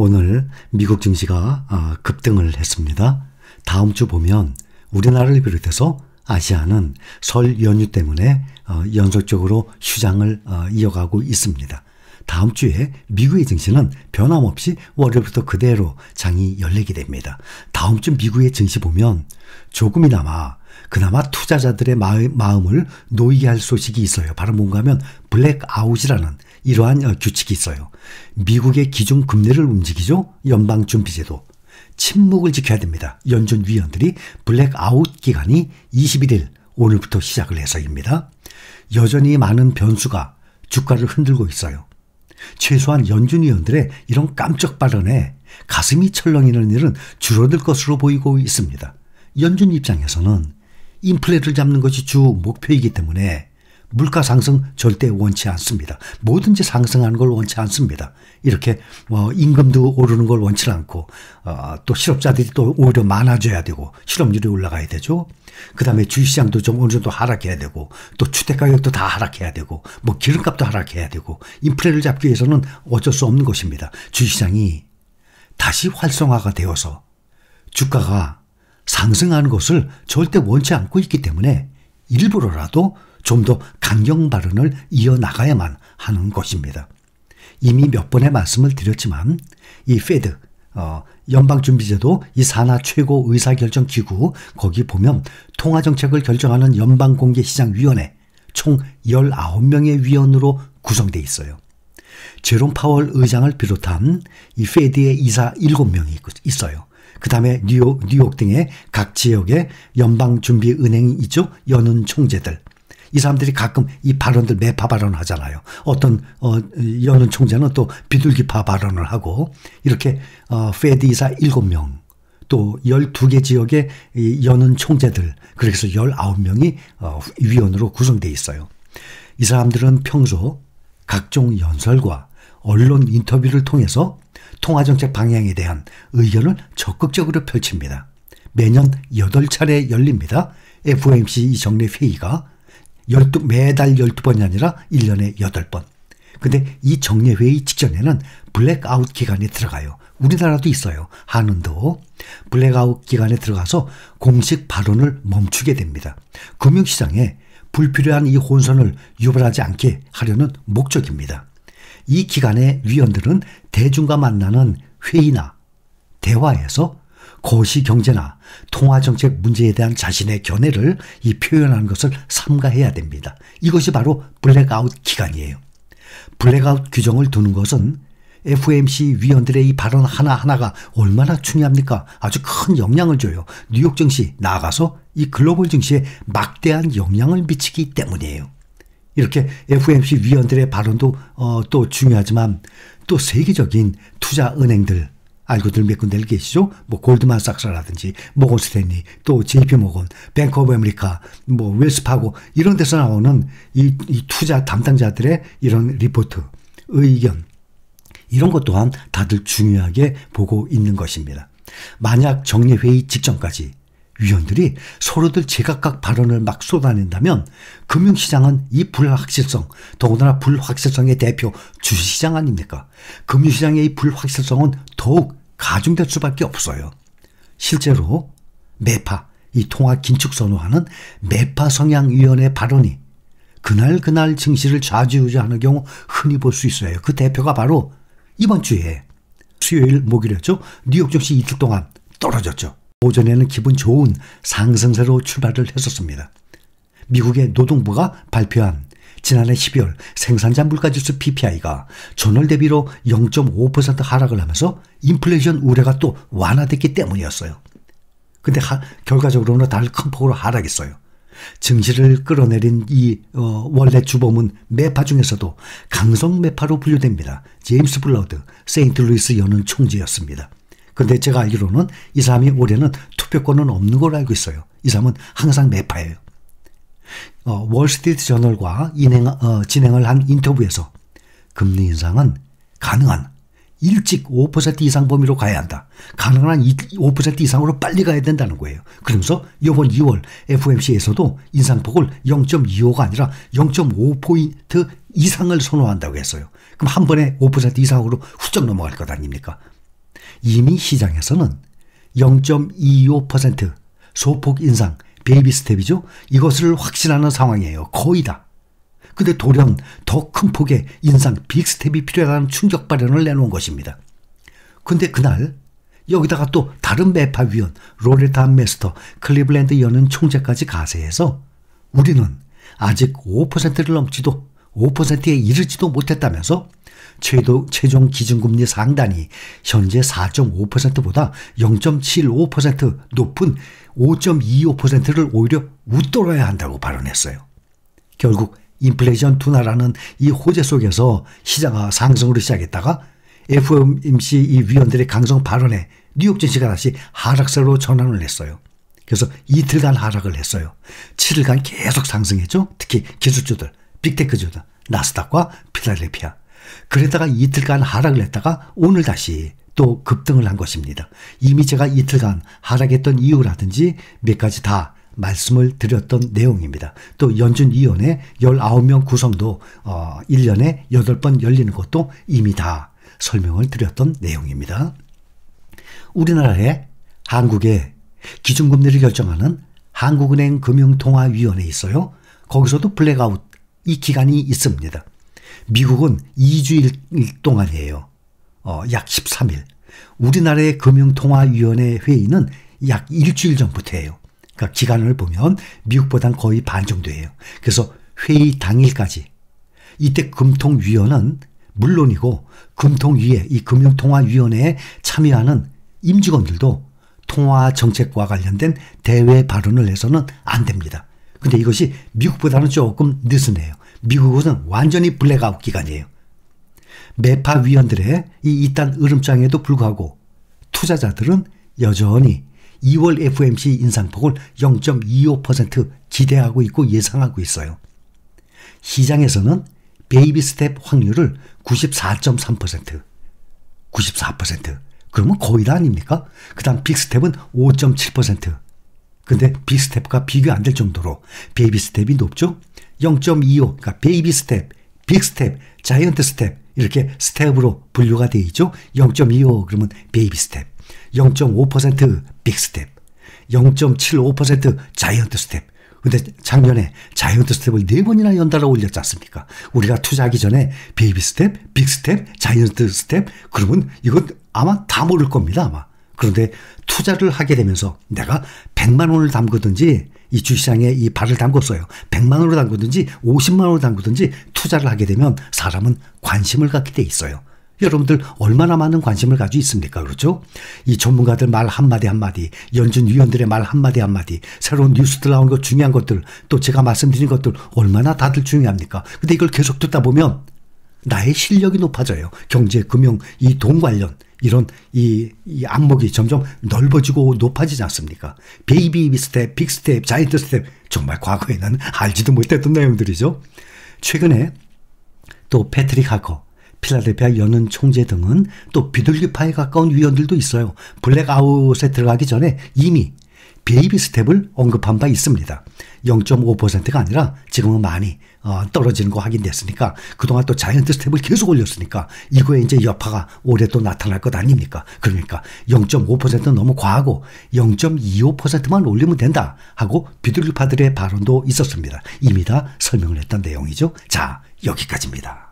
오늘 미국 증시가 아, 급등을 했습니다. 다음 주 보면 우리나라를 비롯해서 아시아는 설 연휴 때문에 어, 연속적으로 휴장을 어, 이어가고 있습니다. 다음 주에 미국의 증시는 변함없이 월요일부터 그대로 장이 열리게 됩니다. 다음 주 미국의 증시 보면 조금이나마 그나마 투자자들의 마음을 놓이게 할 소식이 있어요. 바로 뭔가 하면 블랙아웃이라는 이러한 어, 규칙이 있어요. 미국의 기준 금리를 움직이죠. 연방준비제도. 침묵을 지켜야 됩니다. 연준 위원들이 블랙아웃 기간이 21일 오늘부터 시작을 해서입니다. 여전히 많은 변수가 주가를 흔들고 있어요. 최소한 연준 위원들의 이런 깜짝 발언에 가슴이 철렁이는 일은 줄어들 것으로 보이고 있습니다. 연준 입장에서는 인플레를 잡는 것이 주 목표이기 때문에 물가 상승 절대 원치 않습니다. 뭐든지 상승하는 걸 원치 않습니다. 이렇게 뭐 임금도 오르는 걸 원치 않고 어, 또 실업자들이 또 오히려 많아져야 되고 실업률이 올라가야 되죠. 그다음에 주시장도 식좀 어느 정도 하락해야 되고 또 주택 가격도 다 하락해야 되고 뭐 기름값도 하락해야 되고 인플레를 잡기 위해서는 어쩔 수 없는 것입니다. 주시장이 식 다시 활성화가 되어서 주가가 상승하는 것을 절대 원치 않고 있기 때문에 일부러라도 좀더 강경 발언을 이어나가야만 하는 것입니다. 이미 몇 번의 말씀을 드렸지만 이 페드 어, 연방준비제도 이 산하 최고 의사결정기구 거기 보면 통화정책을 결정하는 연방공개시장위원회 총 19명의 위원으로 구성되어 있어요. 제롬 파월 의장을 비롯한 이 페드의 이사 7명이 있어요. 그 다음에 뉴욕, 뉴욕 등의 각 지역의 연방준비은행이 있죠. 연은 총재들. 이 사람들이 가끔 이 발언들 매파 발언을 하잖아요. 어떤 어 여는 총재는 또 비둘기파 발언을 하고 이렇게 어 페드 이사 7명 또 12개 지역의 이 여는 총재들 그래서 19명이 어 위원으로 구성돼 있어요. 이 사람들은 평소 각종 연설과 언론 인터뷰를 통해서 통화정책 방향에 대한 의견을 적극적으로 펼칩니다. 매년 8차례 열립니다. FOMC 이 정례 회의가 12, 매달 12번이 아니라 1년에 8번. 근데 이 정례회의 직전에는 블랙아웃 기간에 들어가요. 우리나라도 있어요. 한은도. 블랙아웃 기간에 들어가서 공식 발언을 멈추게 됩니다. 금융시장에 불필요한 이 혼선을 유발하지 않게 하려는 목적입니다. 이기간의 위원들은 대중과 만나는 회의나 대화에서 거시 경제나 통화 정책 문제에 대한 자신의 견해를 이 표현하는 것을 삼가해야 됩니다. 이것이 바로 블랙아웃 기간이에요. 블랙아웃 규정을 두는 것은 f m c 위원들의 이 발언 하나하나가 얼마나 중요합니까? 아주 큰 영향을 줘요. 뉴욕 증시 나가서이 글로벌 증시에 막대한 영향을 미치기 때문이에요. 이렇게 f m c 위원들의 발언도 어, 또 중요하지만 또 세계적인 투자 은행들 알고들 몇 군데를 계시죠? 뭐 골드만삭스라든지 뭐 모건 스탠리, 또 JP 모건, 뱅크 오브 아메리카, 뭐 웰스파고 이런 데서 나오는 이, 이 투자 담당자들의 이런 리포트, 의견 이런 것 또한 다들 중요하게 보고 있는 것입니다. 만약 정례회의 직전까지 위원들이 서로들 제각각 발언을 막 쏟아낸다면 금융시장은 이 불확실성, 더군다나 불확실성의 대표 주식시장 아닙니까? 금융시장의 이 불확실성은 더욱 가중될 수밖에 없어요. 실제로 매파, 이 통합 긴축 선호하는 매파 성향위원회 발언이 그날 그날 증시를 좌지우지하는 경우 흔히 볼 수 있어요. 그 대표가 바로 이번 주에 수요일 목요일이었죠. 뉴욕 증시 이틀 동안 떨어졌죠. 오전에는 기분 좋은 상승세로 출발을 했었습니다. 미국의 노동부가 발표한 지난해 12월 생산자 물가지수 PPI가 전월 대비로 0.5% 하락을 하면서 인플레이션 우려가 또 완화됐기 때문이었어요. 근데 하, 결과적으로는 다러큰 폭으로 하락했어요. 증시를 끌어내린 이 어, 원래 주범은 매파 중에서도 강성 매파로 분류됩니다. 제임스 블러드, 세인트루이스 연은 총재였습니다. 근데 제가 알기로는 이 사람이 올해는 투표권은 없는 걸로 알고 있어요. 이 사람은 항상 매파예요. 어, 월스트리트 저널과 인행, 어, 진행을 한 인터뷰에서 금리 인상은 가능한 일찍 5% 이상 범위로 가야 한다. 가능한 5% 이상으로 빨리 가야 된다는 거예요. 그러면서 이번 2월 FOMC에서도 인상폭을 0.25가 아니라 0.5포인트 이상을 선호한다고 했어요. 그럼 한 번에 5% 이상으로 훌쩍 넘어갈 것 아닙니까? 이미 시장에서는 0.25% 소폭 인상, 베이비 스텝이죠? 이것을 확신하는 상황이에요. 거의 다. 근데 돌연 더큰 폭의 인상 빅스텝이 필요하다는 충격 발언을 내놓은 것입니다. 근데 그날 여기다가 또 다른 매파 위원 로레타 메스터 클리블랜드 연은 총재까지 가세해서 우리는 아직 5%를 넘지도 5%에 이르지도 못했다면서 최도, 최종 기준금리 상단이 현재 4.5%보다 0.75% 높은 5.25%를 오히려 웃돌아야 한다고 발언했어요. 결국 인플레이션 둔화라는 이 호재 속에서 시장화 상승으로 시작했다가 FOMC 이 위원들의 강성 발언에 뉴욕 증시가 다시 하락세로 전환을 했어요. 그래서 이틀간 하락을 했어요. 7일간 계속 상승했죠. 특히 기술주들, 빅테크주들, 나스닥과 필라델피아. 그러다가 이틀간 하락을 했다가 오늘 다시 또 급등을 한 것입니다. 이미 제가 이틀간 하락했던 이유라든지 몇 가지 다 말씀을 드렸던 내용입니다. 또 연준위원회 19명 구성도 어, 1년에 8번 열리는 것도 이미 다 설명을 드렸던 내용입니다. 우리나라에 한국의 기준금리를 결정하는 한국은행 금융통화위원회 있어요. 거기서도 블랙아웃 이 기간이 있습니다. 미국은 2주일 동안이에요. 어, 약 13일. 우리나라의 금융통화위원회 회의는 약 일주일 전부터예요. 그러니까 기간을 보면 미국보단 거의 반 정도예요. 그래서 회의 당일까지 이때 금통위원은 물론이고 금통위에 이 금융통화위원회에 참여하는 임직원들도 통화 정책과 관련된 대외 발언을 해서는 안 됩니다. 근데 이것이 미국보다는 조금 느슨해요. 미국은 완전히 블랙아웃 기간이에요. 메파 위원들의 이 이딴 으름장에도 불구하고 투자자들은 여전히 2월 f m c 인상폭을 0.25% 기대하고 있고 예상하고 있어요. 시장에서는 베이비 스텝 확률을 94.3%, 94%, 그러면 거의 다 아닙니까? 그 다음 빅스텝은 5.7%. 근데 빅스텝과 비교 안 될 정도로 베이비 스텝이 높죠? 0.25, 그러니까 베이비 스텝, 빅스텝, 자이언트 스텝, 이렇게 스텝으로 분류가 되어 있죠? 0.25, 그러면 베이비 스텝. 0.5% 빅스텝, 0.75% 자이언트 스텝. 근데 작년에 자이언트 스텝을 네 번이나 연달아 올렸지 않습니까? 우리가 투자하기 전에 베이비 스텝, 빅 스텝, 자이언트 스텝 그러면 이건 아마 다 모를 겁니다 아마. 그런데 투자를 하게 되면서 내가 100만 원을 담그든지 이 주시장에 이 발을 담궜어요. 100만 원으로 담그든지 50만 원으로 담그든지 투자를 하게 되면 사람은 관심을 갖게 돼 있어요. 여러분들 얼마나 많은 관심을 가지고 있습니까? 그렇죠? 이 전문가들 말 한마디 한마디, 연준 위원들의 말 한마디 한마디, 새로운 뉴스들 나온것 중요한 것들, 또 제가 말씀드린 것들 얼마나 다들 중요합니까? 근데 이걸 계속 듣다 보면 나의 실력이 높아져요. 경제, 금융, 이 돈 관련, 이런 이, 이 안목이 점점 넓어지고 높아지지 않습니까? 베이비 스텝, 빅 스텝, 자이언트 스텝, 정말 과거에 는 알지도 못했던 내용들이죠. 최근에 또 패트릭 하커, 필라델피아 연은 총재 등은 또 비둘기파에 가까운 위원들도 있어요. 블랙아웃에 들어가기 전에 이미 베이비 스텝을 언급한 바 있습니다. 0.5%가 아니라 지금은 많이 어, 떨어지는 거 확인됐으니까 그동안 또 자이언트 스텝을 계속 올렸으니까 이거에 이제 여파가 올해 또 나타날 것 아닙니까? 그러니까 0.5%는 너무 과하고 0.25%만 올리면 된다 하고 비둘기파들의 발언도 있었습니다. 이미 다 설명을 했던 내용이죠. 자 여기까지입니다.